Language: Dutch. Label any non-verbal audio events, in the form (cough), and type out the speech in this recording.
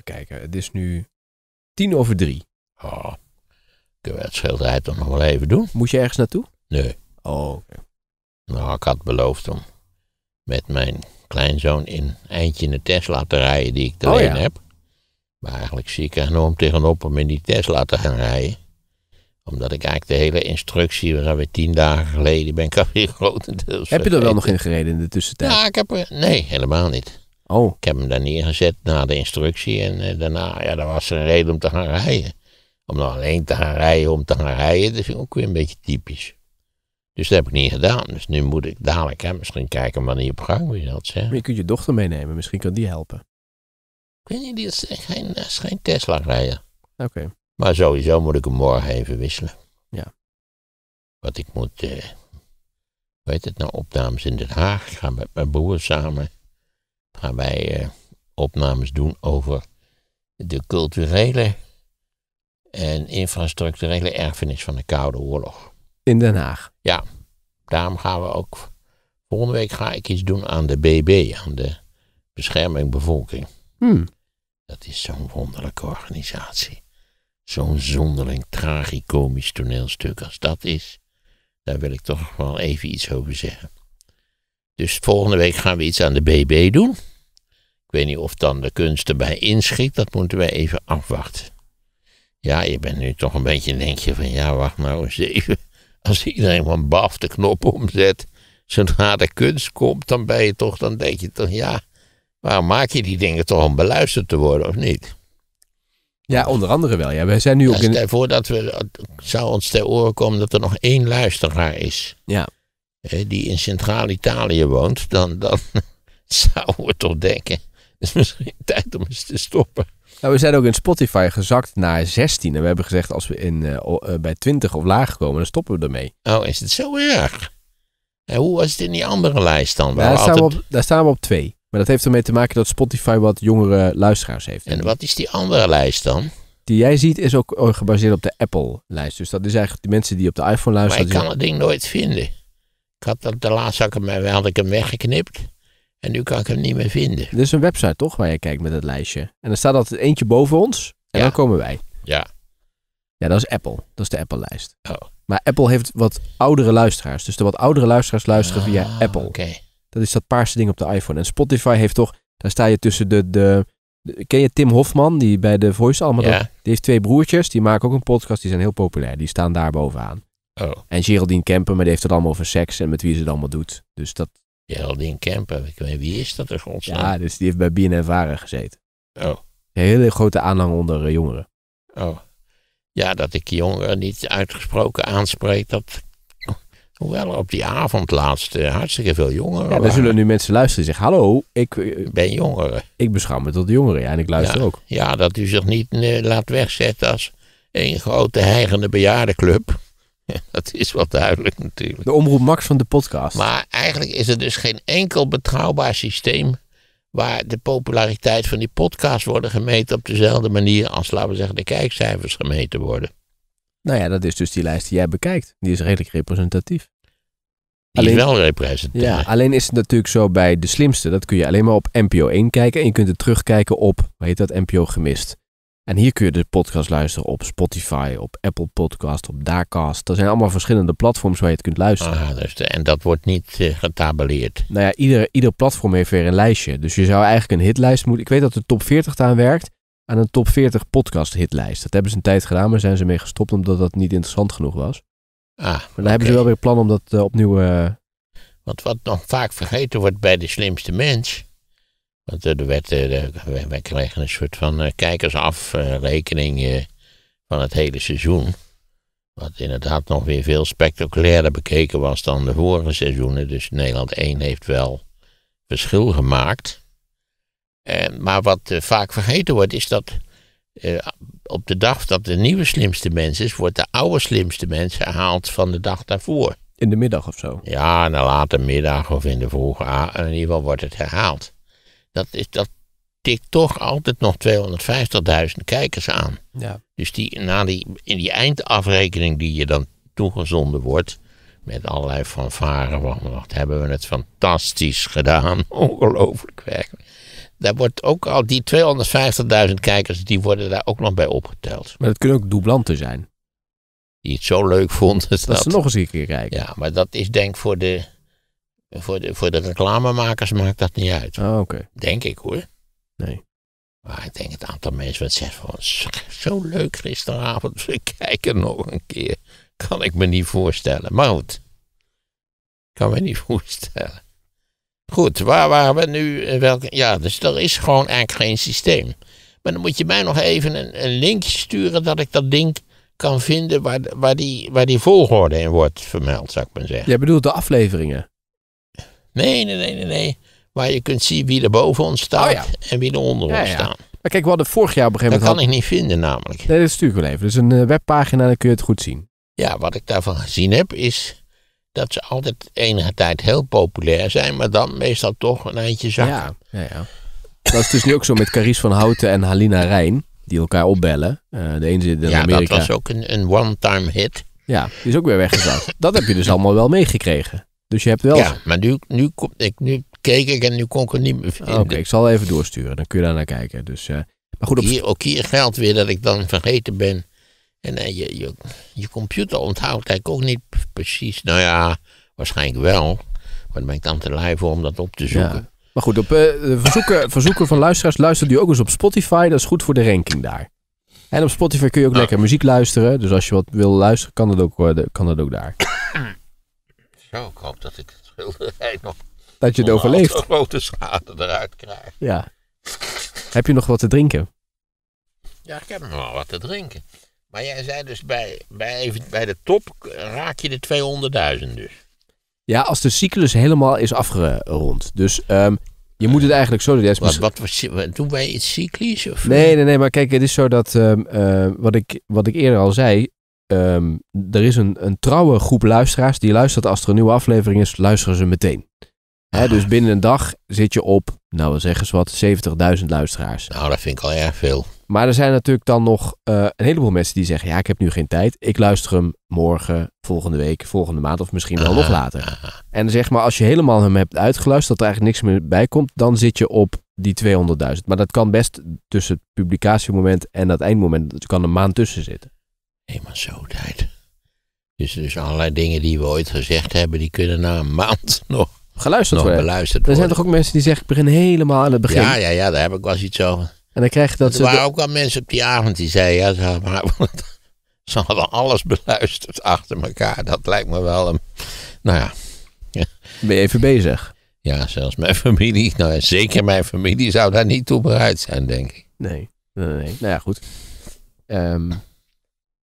Even kijken, het is nu tien over drie. Oh, kunnen we het schilderij toch nog wel even doen? Moest je ergens naartoe? Nee. Oh, oké. Nou, ik had beloofd om met mijn kleinzoon in eindje een Tesla te rijden die ik te oh, heb. Maar eigenlijk zie ik er enorm tegenop om in die Tesla te gaan rijden. Omdat ik eigenlijk de hele instructie, we zijn weer tien dagen geleden, ben ik (laughs) alweer grotendeels Heb je er wel nog in gereden in de tussentijd? Ja, nou, ik heb Nee, helemaal niet. Oh. Ik heb hem daar neergezet na de instructie. En eh, daarna, ja, dan was een reden om te gaan rijden. Om dan alleen te gaan rijden, om te gaan rijden, dat is ook weer een beetje typisch. Dus dat heb ik niet gedaan. Dus nu moet ik dadelijk hè, misschien kijken wanneer je op gang weer dat zeggen. Maar je kunt je dochter meenemen, misschien kan die helpen. Ik weet niet, die is geen, eh, is geen Tesla rijden. Oké. Maar sowieso moet ik hem morgen even wisselen. Ja. Want ik moet, eh, hoe heet het nou, opnames in Den Haag gaan met mijn broer samen gaan wij eh, opnames doen over de culturele en infrastructurele erfenis van de Koude Oorlog. In Den Haag? Ja, daarom gaan we ook. Volgende week ga ik iets doen aan de BB, aan de Bescherming Bevolking. Hmm. Dat is zo'n wonderlijke organisatie. Zo'n zonderling tragicomisch toneelstuk als dat is. Daar wil ik toch wel even iets over zeggen. Dus volgende week gaan we iets aan de BB doen. Ik weet niet of dan de kunst erbij inschikt, dat moeten wij even afwachten. Ja, je bent nu toch een beetje, een denkje: van ja, wacht nou eens even. (laughs) Als iedereen van baf de knop omzet, zodra de kunst komt, dan ben je toch, dan denk je toch ja, waarom maak je die dingen toch om beluisterd te worden of niet? Ja, onder andere wel. Ja, wij zijn nu ook in. Voordat we, zou ons ter oren komen dat er nog één luisteraar is. Ja die in Centraal-Italië woont, dan, dan (laughs) zouden we toch denken, het is misschien tijd om eens te stoppen. Nou, we zijn ook in Spotify gezakt naar 16 en we hebben gezegd als we in, eh, eh, bij 20 of laag komen, dan stoppen we ermee. Oh, is het zo erg? En hoe was het in die andere lijst dan? Daar, staan we op, daar staan we op Maar dat heeft ermee te maken dat Spotify wat jongere luisteraars heeft. En wat is die andere lijst dan? die jij ziet is ook oh, gebaseerd op de Apple-lijst. Dus dat is eigenlijk de mensen die op de iPhone luisteren. Maar ik kan het ding nooit vinden had dat de laatste had ik hem, eh, had ik hem weggeknipt. En nu kan ik hem niet meer vinden. Er is een website toch waar je kijkt met het lijstje. En dan staat altijd eentje boven ons. En dan komen wij. Ja. Ja, dat is Apple. Dat is de Apple-lijst. Oh. Maar Apple heeft wat oudere luisteraars. Dus de wat oudere luisteraars luisteren via ah, Apple. Oké. Dat is dat paarse ding op de iPhone. En Spotify heeft toch... Daar sta je tussen de... de, ken je Tim Hofman? Die bij de Voice allemaal... Ja. Die heeft twee broertjes. Die maken ook een podcast. Die zijn heel populair. Die staan daar bovenaan. Oh. En Geraldine Kemper, maar die heeft het allemaal over seks en met wie ze het allemaal doet. Dus dat... Geraldine Kemper, ik weet wie is dat er godsnaam? Ja, dus die heeft bij BNN Varen gezeten. Oh. hele grote aanhang onder eh, jongeren. Oh. Ja, dat ik jongeren niet uitgesproken aanspreek, dat... Hoewel op die avond laatst eh, hartstikke veel jongeren Ja, dan zullen nu mensen luisteren en zeggen, hallo, eh, ik... ben jongeren. Ik beschouw me tot jongeren, ja, en ik luister ook. Ja, dat u zich niet laat wegzetten als een grote heigende bejaardenclub. (laughs) dat is wel duidelijk natuurlijk. De omroep Max van de podcast. Maar eigenlijk is er dus geen enkel betrouwbaar systeem waar de populariteit van die podcast worden gemeten op dezelfde manier als, laten we zeggen, de kijkcijfers gemeten worden. Nou ja, dat is dus die lijst die jij bekijkt. Die is redelijk representatief. Die alleen, is wel representatief. Ja, alleen is het natuurlijk zo bij de slimste. Dat kun je alleen maar op NPO 1 kijken. En je kunt het terugkijken op, hoe heet dat, NPO gemist. En hier kun je de podcast luisteren op Spotify, op Apple Podcast, op Daarcast. Er zijn allemaal verschillende platforms waar je het kunt luisteren. Ah, dus en dat wordt niet uh, eh, getabeleerd. Nou ja, ieder, ieder platform heeft weer een lijstje. Dus je zou eigenlijk een hitlijst moeten... Ik weet dat de top 40 daar werkt aan een top 40 podcast hitlijst. Dat hebben ze een tijd gedaan, maar zijn ze mee gestopt omdat dat niet interessant genoeg was. Ah, maar dan hebben ze wel weer plan om dat eh, opnieuw... Uh... Want wat nog vaak vergeten wordt bij de slimste mens want er werd, wij kregen een soort van eh, kijkersafrekening eh, eh, van het hele seizoen. Wat inderdaad nog weer veel spectaculairder bekeken was dan de vorige seizoenen. Dus Nederland 1 heeft wel verschil gemaakt. maar wat vaak vergeten wordt, is dat op de dag dat de nieuwe slimste mens is, wordt de oude slimste mens gehaald van de dag daarvoor. In de middag of zo? Ja, in de late middag of in de vroege avond. In ieder geval wordt het herhaald dat, is, dat tikt toch altijd nog 250.000 kijkers aan. Ja. Dus die, na die, in die eindafrekening die je dan toegezonden wordt, met allerlei fanfaren van, wat hebben we het fantastisch gedaan, (laughs) ongelooflijk werk. Daar wordt ook al die 250.000 kijkers, die worden daar ook nog bij opgeteld. Maar dat kunnen ook doublanten zijn. Die het zo leuk vonden. Dat, dat, ze nog eens een keer kijken. Ja, maar dat is denk ik voor de voor de, voor de reclamemakers maakt dat niet uit. Oh, oké. Denk ik hoor. Nee. Maar ik denk het aantal mensen wat zegt van, zo leuk gisteravond, we (laughs) kijken nog een keer. Kan ik me niet voorstellen. Maar goed, kan me niet (laughs) voorstellen. Goed, waar waren we nu? Eh, welke, ja, dus er is gewoon eigenlijk geen systeem. Maar dan moet je mij nog even een, een linkje sturen dat ik dat ding kan vinden waar, waar, die, waar die volgorde in wordt vermeld, zou ik maar zeggen. Jij bedoelt de afleveringen? Nee, nee, nee, nee, nee. Maar je kunt zien wie er boven ons staat oh en wie er onder ja, ons staat. Maar kijk, we hadden vorig jaar op een gegeven moment... Dat kan ik niet vinden namelijk. Nee, dat is natuurlijk wel even. Dus een eh, webpagina, dan kun je het goed zien. Ja, wat ik daarvan gezien heb is dat ze altijd enige tijd heel populair zijn, maar dan meestal toch een eindje zakken. Ja, ja, ja. Dat is dus nu ook zo met Caries van Houten en Halina Rijn, die elkaar opbellen. Uh, de een zit in ja, Amerika. Ja, dat was ook een, een one-time hit. Ja, die is ook weer weggezakt. dat heb je dus allemaal wel meegekregen. Dus je hebt wel... Ja, maar nu, nu, ik, nu keek ik en nu kon ik het niet meer vinden. Oké, ik zal even doorsturen. Dan kun je daar naar kijken. Dus, eh, maar goed, op... hier, ook hier geldt weer dat ik dan vergeten ben. En eh, je, je, computer onthoudt eigenlijk ook niet precies. Nou ja, waarschijnlijk wel. Maar ben ik dan te lui voor om dat op te zoeken. Maar goed, op uh, verzoeken, (laughs) verzoeken van luisteraars luistert u ook eens op Spotify. Dat is goed voor de ranking daar. En op Spotify kun je ook nou. lekker muziek luisteren. Dus als je wat wil luisteren, kan dat ook, kan dat ook daar ik hoop dat ik het schilderij nog... Dat je het overleeft. grote schade eruit krijgt. Ja. heb je nog wat te drinken? Ja, ik heb nog wel wat te drinken. Maar jij zei dus bij, bij, even, bij de top raak je de 200.000 dus. Ja, als de cyclus helemaal is afgerond. Dus ehm, je moet het eh, eigenlijk zo doen. Wat, wat, wat, doen wij iets cyclisch? Of? Nee, nee, nee. Maar kijk, het is zo dat ehm, eh, wat, ik, wat ik eerder al zei. Ehm, er is een, een trouwe groep luisteraars die luistert als er een nieuwe aflevering is, luisteren ze meteen. Ah. dus binnen een dag zit je op, nou we zeggen wat, 70.000 luisteraars. Nou, dat vind ik al erg veel. Maar er zijn natuurlijk dan nog eh, een heleboel mensen die zeggen: Ja, ik heb nu geen tijd. Ik luister hem morgen, volgende week, volgende maand of misschien wel nog ah, later. Ah, en zeg maar, als je helemaal hem hebt uitgeluisterd, dat er eigenlijk niks meer bij komt, dan zit je op die 200.000. Maar dat kan best tussen het publicatiemoment en dat eindmoment, Dat kan een maand tussen zitten. Helemaal zo tijd. Dus, dus allerlei dingen die we ooit gezegd hebben, die kunnen na een maand (laughs) nog geluisterd worden. er zijn toch ook mensen die zeggen, ik begin helemaal aan het begin. Ja, ja, ja, daar heb ik wel eens iets over. En dan krijg dat... Er waren ook wel mensen op die avond die zeiden, ja, maar, (laughs) ze hadden alles beluisterd achter elkaar. Dat lijkt me wel een... Nou ja. Ben je even bezig? Ja, zelfs mijn familie, nou, zeker mijn familie zou daar niet toe bereid zijn, denk ik. Nee, nee, nee. Nou ja, goed. Um,